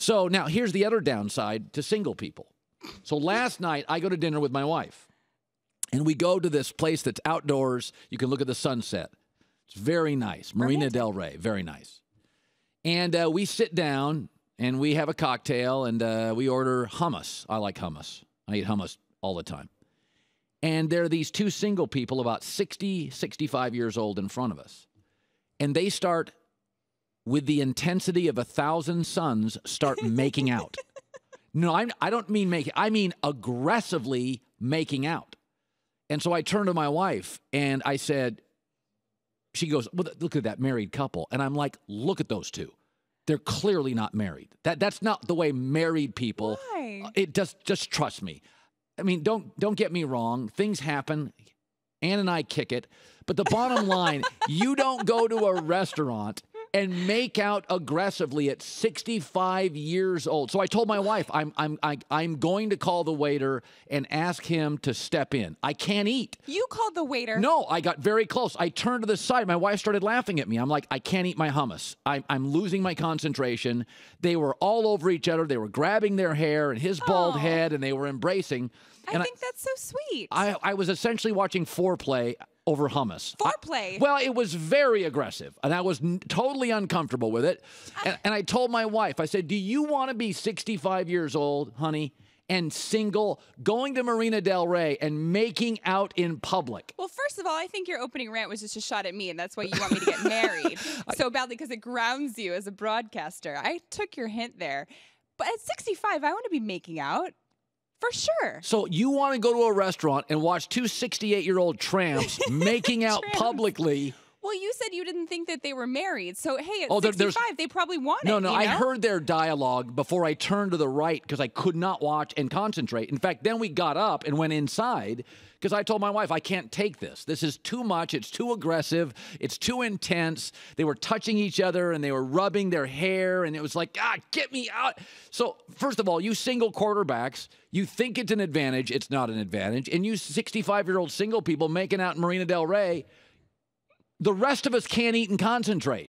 So now here's the other downside to single people. So last night I go to dinner with my wife, and we go to this place that's outdoors. You can look at the sunset. It's very nice, Marina Del Rey. Very nice. And uh, we sit down and we have a cocktail and uh, we order hummus. I like hummus. I eat hummus all the time. And there are these two single people, about 60, 65 years old, in front of us. And they start with the intensity of a thousand suns start making out. no, I'm, I don't mean making, I mean aggressively making out. And so I turned to my wife and I said, she goes, well, look at that married couple. And I'm like, look at those two. They're clearly not married. That that's not the way married people. Why? Uh, it just just trust me. I mean, don't don't get me wrong. Things happen. Ann and I kick it. But the bottom line, you don't go to a restaurant and make out aggressively at 65 years old. So I told my wife, I'm I'm I, am i am going to call the waiter and ask him to step in. I can't eat. You called the waiter. No, I got very close. I turned to the side. My wife started laughing at me. I'm like, I can't eat my hummus. I'm I'm losing my concentration. They were all over each other. They were grabbing their hair and his bald head, and they were embracing. And I think I, that's so sweet. I, I was essentially watching foreplay over hummus. Foreplay. I, well, it was very aggressive, and I was totally uncomfortable with it. And, and I told my wife, I said, "Do you want to be 65 years old, honey?" and single, going to Marina Del Rey and making out in public. Well, first of all, I think your opening rant was just a shot at me, and that's why you want me to get married so badly because it grounds you as a broadcaster. I took your hint there. But at 65, I want to be making out. For sure. So you want to go to a restaurant and watch two 68 year old tramps making out tramps. publicly well, you said you didn't think that they were married. So, hey, at oh, 65, they probably want no, it. No, no, I heard their dialogue before I turned to the right because I could not watch and concentrate. In fact, then we got up and went inside because I told my wife, I can't take this. This is too much. It's too aggressive. It's too intense. They were touching each other and they were rubbing their hair. And it was like, ah, get me out. So, first of all, you single quarterbacks, you think it's an advantage. It's not an advantage. And you 65 year old single people making out in Marina Del Rey. The rest of us can't eat and concentrate.